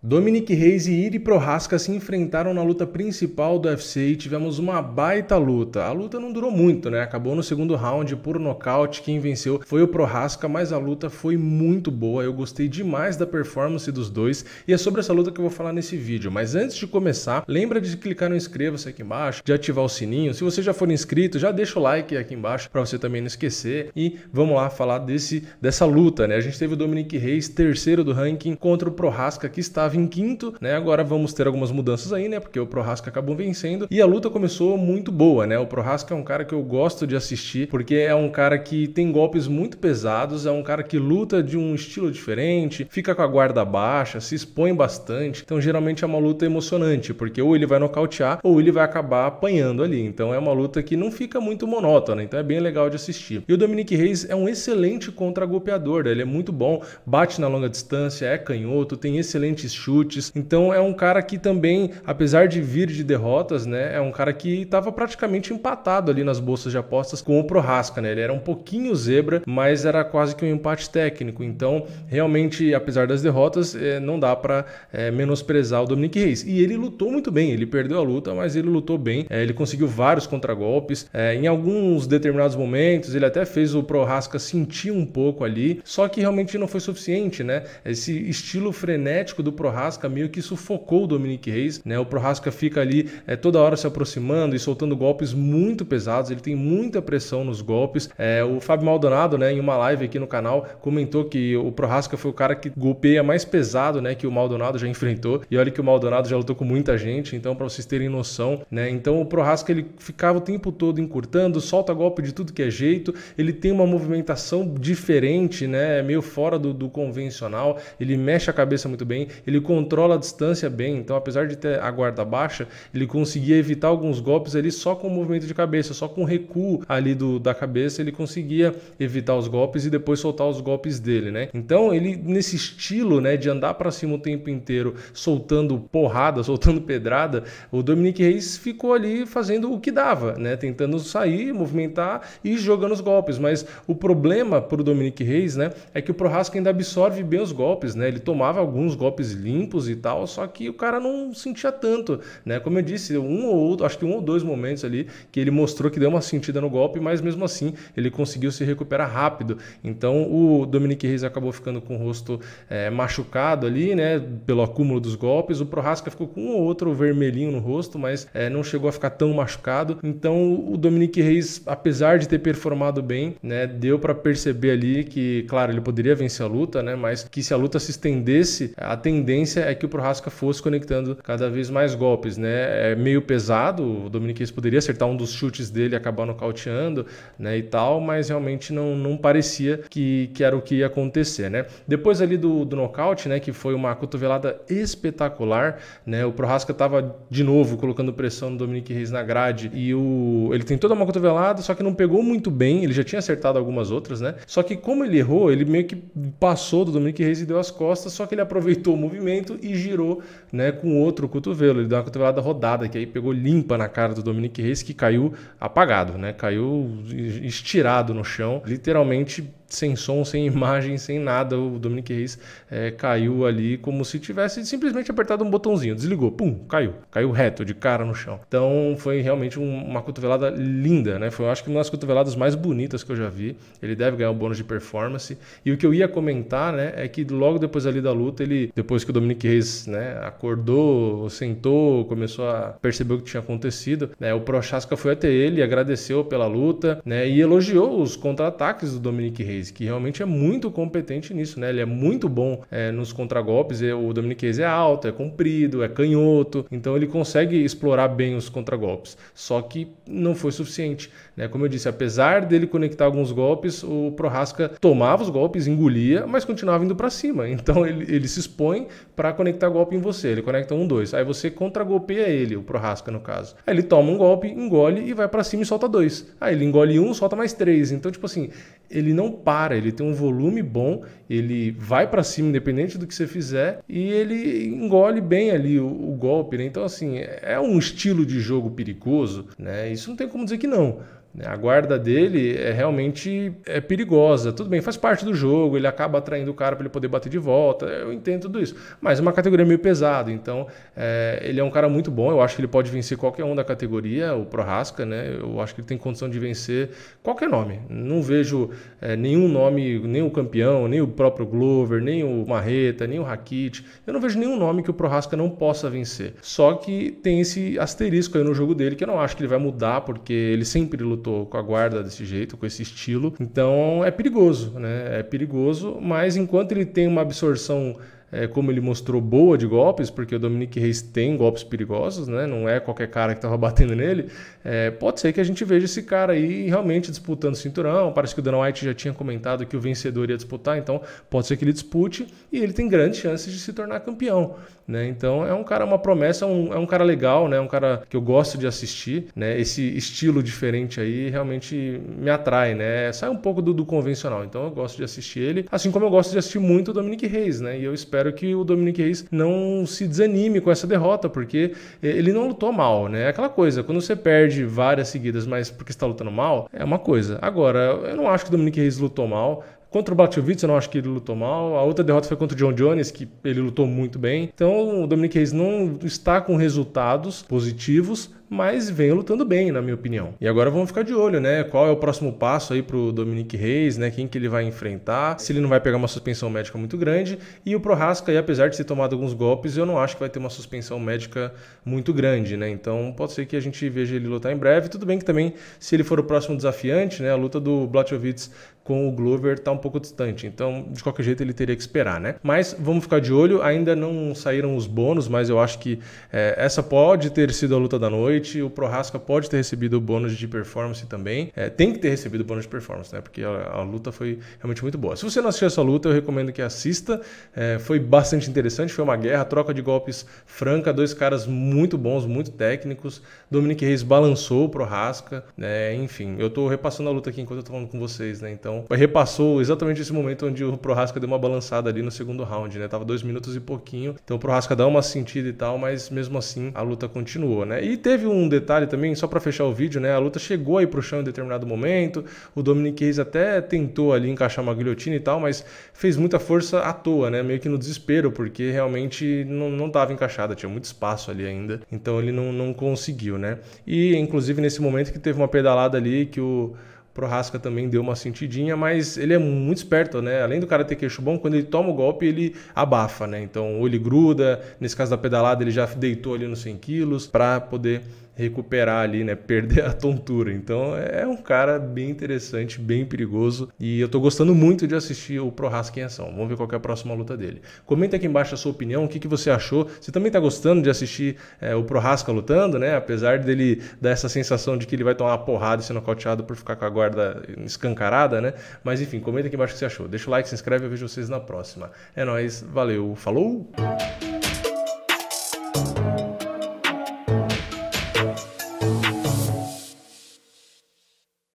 Dominic Reis e Iri Prohaska se enfrentaram na luta principal do UFC e tivemos uma baita luta. A luta não durou muito, né? Acabou no segundo round por nocaute. Quem venceu foi o Prohaska, mas a luta foi muito boa. Eu gostei demais da performance dos dois e é sobre essa luta que eu vou falar nesse vídeo. Mas antes de começar, lembra de clicar no inscreva-se aqui embaixo, de ativar o sininho. Se você já for inscrito, já deixa o like aqui embaixo para você também não esquecer. E vamos lá falar desse dessa luta, né? A gente teve o Dominic Reis terceiro do ranking contra o Prohaska que está estava em quinto, né? Agora vamos ter algumas mudanças aí, né? Porque o Prohaska acabou vencendo e a luta começou muito boa, né? O Prohaska é um cara que eu gosto de assistir porque é um cara que tem golpes muito pesados, é um cara que luta de um estilo diferente, fica com a guarda baixa, se expõe bastante. Então geralmente é uma luta emocionante, porque ou ele vai nocautear ou ele vai acabar apanhando ali. Então é uma luta que não fica muito monótona, então é bem legal de assistir. E o Dominique Reis é um excelente contra-golpeador, né? ele é muito bom, bate na longa distância, é canhoto, tem excelente estilo chutes. Então é um cara que também, apesar de vir de derrotas, né, é um cara que estava praticamente empatado ali nas bolsas de apostas com o Prohaska, né? Ele era um pouquinho zebra, mas era quase que um empate técnico. Então, realmente, apesar das derrotas, é, não dá para é, eh, menosprezar o Dominic Reis. E ele lutou muito bem, ele perdeu a luta, mas ele lutou bem. É, ele conseguiu vários contragolpes. em alguns determinados momentos, ele até fez o Prohaska sentir um pouco ali, só que realmente não foi suficiente, né? Esse estilo frenético do Pro Prohaska meio que sufocou o Dominic Reis, né? O Prohaska fica ali é, toda hora se aproximando e soltando golpes muito pesados, ele tem muita pressão nos golpes. É, o Fábio Maldonado, né, em uma live aqui no canal, comentou que o Prohaska foi o cara que golpeia mais pesado, né, que o Maldonado já enfrentou. E olha que o Maldonado já lutou com muita gente, então para vocês terem noção, né? Então o Prohaska ele ficava o tempo todo encurtando, solta golpe de tudo que é jeito, ele tem uma movimentação diferente, né, é meio fora do, do convencional, ele mexe a cabeça muito bem, ele ele controla a distância bem, então apesar de ter a guarda baixa, ele conseguia evitar alguns golpes ali só com o movimento de cabeça, só com o recuo ali do, da cabeça, ele conseguia evitar os golpes e depois soltar os golpes dele, né? Então ele, nesse estilo, né, de andar para cima o tempo inteiro, soltando porrada, soltando pedrada, o Dominic Reis ficou ali fazendo o que dava, né? Tentando sair, movimentar e jogando os golpes, mas o problema pro Dominic Reis, né, é que o Prohaska ainda absorve bem os golpes, né? Ele tomava alguns golpes limpos e tal, só que o cara não sentia tanto, né? Como eu disse, um ou outro, acho que um ou dois momentos ali que ele mostrou que deu uma sentida no golpe, mas mesmo assim ele conseguiu se recuperar rápido. Então o Dominique Reis acabou ficando com o rosto é, machucado ali, né? Pelo acúmulo dos golpes. O Prohaska ficou com um ou outro vermelhinho no rosto, mas é, não chegou a ficar tão machucado. Então o Dominique Reis, apesar de ter performado bem, né? Deu para perceber ali que, claro, ele poderia vencer a luta, né? Mas que se a luta se estendesse, a tendência tendência é que o Prohaska fosse conectando cada vez mais golpes, né? É meio pesado, o Dominiquez poderia acertar um dos chutes dele e acabar nocauteando, né, e tal, mas realmente não, não parecia que, que era o que ia acontecer, né? Depois ali do, do nocaute, né, que foi uma cotovelada espetacular, né? O Prohaska estava de novo colocando pressão no Dominique Reis na grade e o ele tem toda uma cotovelada, só que não pegou muito bem, ele já tinha acertado algumas outras, né? Só que como ele errou, ele meio que passou do Dominique Reis e deu as costas, só que ele aproveitou o movimento movimento e girou né, com outro cotovelo. Ele deu uma cotovelada rodada, que aí pegou limpa na cara do Dominique Reis, que caiu apagado, né? caiu estirado no chão, literalmente sem som, sem imagem, sem nada, o Dominic Reis é, caiu ali como se tivesse simplesmente apertado um botãozinho, desligou, pum, caiu, caiu reto, de cara no chão. Então foi realmente um, uma cotovelada linda, né? Foi, eu acho que uma das cotoveladas mais bonitas que eu já vi. Ele deve ganhar o um bônus de performance. E o que eu ia comentar, né, é que logo depois ali da luta, ele, depois que o Dominic Reis, né, acordou, sentou, começou a perceber o que tinha acontecido, né, o Prochaska foi até ele, agradeceu pela luta, né, e elogiou os contra-ataques do Dominic Reis que realmente é muito competente nisso, né? Ele é muito bom é, nos contragolpes. O Dominic é alto, é comprido, é canhoto, então ele consegue explorar bem os contragolpes. Só que não foi suficiente, né? Como eu disse, apesar dele conectar alguns golpes, o Prohaska tomava os golpes, engolia, mas continuava indo para cima. Então ele, ele se expõe para conectar golpe em você. Ele conecta um, dois. Aí você contragolpeia ele, o Prohaska no caso. Aí ele toma um golpe, engole e vai para cima e solta dois. Aí ele engole um, solta mais três. Então, tipo assim, ele não para, ele tem um volume bom, ele vai para cima independente do que você fizer e ele engole bem ali o, o golpe. Né? Então, assim, é um estilo de jogo perigoso, né? Isso não tem como dizer que não. Né? A guarda dele é realmente é perigosa. Tudo bem, faz parte do jogo, ele acaba atraindo o cara para ele poder bater de volta. Eu entendo tudo isso. Mas é uma categoria meio pesada, então é, ele é um cara muito bom. Eu acho que ele pode vencer qualquer um da categoria, o Prohaska, né? Eu acho que ele tem condição de vencer qualquer nome. Não vejo é, nenhum nome, nem o campeão, nem o próprio Glover, nem o Marreta, nem o Rakit. Eu não vejo nenhum nome que o Prohaska não possa vencer. Só que tem esse asterisco aí no jogo dele que eu não acho que ele vai mudar, porque ele sempre lutou tô com a guarda desse jeito, com esse estilo. Então é perigoso, né? É perigoso, mas enquanto ele tem uma absorção é, como ele mostrou boa de golpes, porque o Dominic Reis tem golpes perigosos, né? não é qualquer cara que estava batendo nele, é, pode ser que a gente veja esse cara aí realmente disputando o cinturão. Parece que o Dana White já tinha comentado que o vencedor ia disputar, então pode ser que ele dispute e ele tem grandes chances de se tornar campeão. Né? Então é um cara, uma promessa, um, é um cara legal, né? um cara que eu gosto de assistir. Né? Esse estilo diferente aí realmente me atrai, né? sai um pouco do, do convencional, então eu gosto de assistir ele, assim como eu gosto de assistir muito o Dominic Reis, né? e eu espero espero que o Dominic Reis não se desanime com essa derrota, porque eh, ele não lutou mal, né? É aquela coisa, quando você perde várias seguidas, mas porque está lutando mal, é uma coisa. Agora, eu não acho que o Dominic Reis lutou mal. Contra o Blachowicz, eu não acho que ele lutou mal. A outra derrota foi contra o John Jones, que ele lutou muito bem. Então, o Dominic Reis não está com resultados positivos, mas vem lutando bem, na minha opinião. E agora vamos ficar de olho, né? Qual é o próximo passo aí pro Dominique Reis, né? Quem que ele vai enfrentar, se ele não vai pegar uma suspensão médica muito grande. E o Prohaska, apesar de ter tomado alguns golpes, eu não acho que vai ter uma suspensão médica muito grande, né? Então pode ser que a gente veja ele lutar em breve. Tudo bem que também, se ele for o próximo desafiante, né? A luta do Blachowicz com o Glover tá um pouco distante. Então, de qualquer jeito, ele teria que esperar, né? Mas vamos ficar de olho. Ainda não saíram os bônus, mas eu acho que é, essa pode ter sido a luta da noite Wallet, o Prohaska pode ter recebido o bônus de performance também. É, tem que ter recebido o bônus de performance, né? Porque a, a, luta foi realmente muito boa. Se você não assistiu essa luta, eu recomendo que assista. É, foi bastante interessante, foi uma guerra, troca de golpes franca, dois caras muito bons, muito técnicos. Dominic Reis balançou o Prohasca, né? Enfim, eu tô repassando a luta aqui enquanto eu tô falando com vocês, né? Então, repassou exatamente esse momento onde o Prohaska deu uma balançada ali no segundo round, né? Tava dois minutos e pouquinho. Então o Prohasca dá uma sentida e tal, mas mesmo assim a luta continuou, né? E teve um detalhe também, só para fechar o vídeo, né? A luta chegou aí pro chão em determinado momento. O Dominic Reis até tentou ali encaixar uma guilhotina e tal, mas fez muita força à toa, né? Meio que no desespero, porque realmente não, não tava encaixada, tinha muito espaço ali ainda. Então ele não, não conseguiu, né? E inclusive nesse momento que teve uma pedalada ali que o Prohaska também deu uma sentidinha, mas ele é muito esperto, né? Além do cara ter queixo bom, quando ele toma o golpe, ele abafa, né? Então, ou ele gruda, nesse caso da pedalada, ele já deitou ali nos 100 quilos para poder recuperar ali, né? Perder a tontura. Então é um cara bem interessante, bem perigoso. E eu tô gostando muito de assistir o Prohaska em ação. Vamos ver qual é a próxima luta dele. Comenta aqui embaixo a sua opinião, o que, que você achou. Você também tá gostando de assistir é, o Prohaska lutando, né? Apesar dele dar essa sensação de que ele vai tomar uma porrada e ser nocauteado por ficar com a guarda escancarada, né? Mas enfim, comenta aqui embaixo o que você achou. Deixa o like, se inscreve, eu vejo vocês na próxima. É nóis, valeu, falou!